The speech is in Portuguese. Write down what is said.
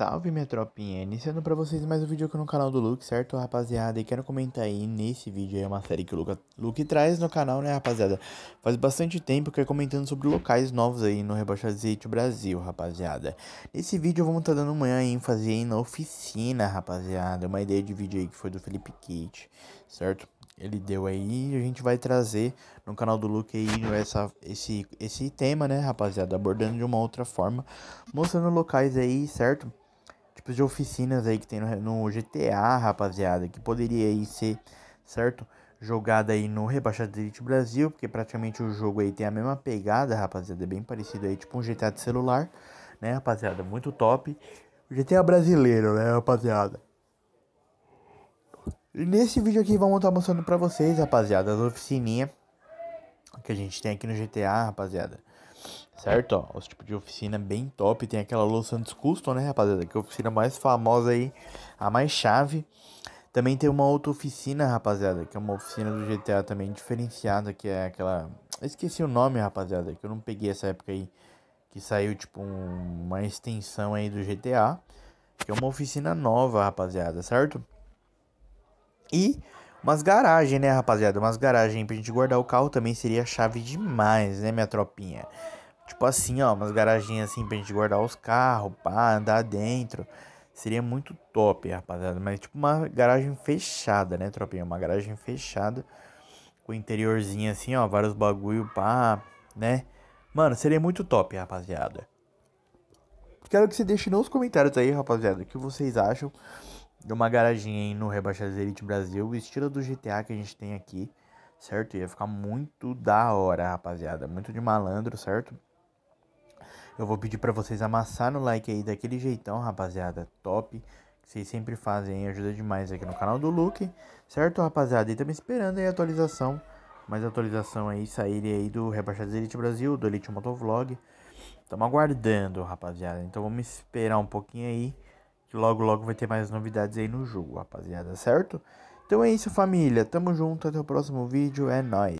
Salve minha tropinha, iniciando pra vocês mais um vídeo aqui no canal do Luke, certo rapaziada? E quero comentar aí nesse vídeo aí é uma série que o Luke, Luke traz no canal, né rapaziada? Faz bastante tempo que é comentando sobre locais novos aí no Rebaixazete Brasil, rapaziada. Nesse vídeo vamos estar tá dando uma ênfase aí na oficina, rapaziada. Uma ideia de vídeo aí que foi do Felipe Kit, certo? Ele deu aí, a gente vai trazer no canal do Luke aí essa, esse, esse tema, né, rapaziada? Abordando de uma outra forma, mostrando locais aí, certo? tipos de oficinas aí que tem no, no GTA, rapaziada, que poderia aí ser, certo? Jogada aí no Rebaixado Elite Brasil, porque praticamente o jogo aí tem a mesma pegada, rapaziada, é bem parecido aí, tipo um GTA de celular, né, rapaziada? Muito top. GTA brasileiro, né, rapaziada? E nesse vídeo aqui vamos estar tá mostrando pra vocês, rapaziada, as oficininhas que a gente tem aqui no GTA, rapaziada. Certo, ó, os tipos de oficina é bem top. Tem aquela Los Santos Custom, né, rapaziada? Que é a oficina mais famosa aí, a mais chave. Também tem uma outra oficina, rapaziada, que é uma oficina do GTA também diferenciada, que é aquela... Eu esqueci o nome, rapaziada, que eu não peguei essa época aí. Que saiu, tipo, um... uma extensão aí do GTA. Que é uma oficina nova, rapaziada, certo? E umas garagens, né, rapaziada? Umas garagens pra gente guardar o carro também seria chave demais, né, minha tropinha? Tipo assim, ó, umas garagens assim pra gente guardar os carros, pá, andar dentro. Seria muito top, rapaziada. Mas é tipo uma garagem fechada, né, tropinha? Uma garagem fechada. Com interiorzinho assim, ó, vários bagulho, pá, né? Mano, seria muito top, rapaziada. Quero que você deixe nos comentários aí, rapaziada, o que vocês acham de uma garagem no Rebaixados Elite Brasil, o estilo do GTA que a gente tem aqui, certo? Ia ficar muito da hora, rapaziada. Muito de malandro, certo? Eu vou pedir para vocês amassar no like aí daquele jeitão, rapaziada. Top. Que vocês sempre fazem, ajuda demais aqui no canal do Luke. Certo, rapaziada? E também esperando aí a atualização. Mais atualização aí, sair aí do Rebaixados Elite Brasil, do Elite Motovlog. Estamos aguardando, rapaziada. Então vamos esperar um pouquinho aí. Que logo, logo vai ter mais novidades aí no jogo, rapaziada. Certo? Então é isso, família. Tamo junto. Até o próximo vídeo. É nóis.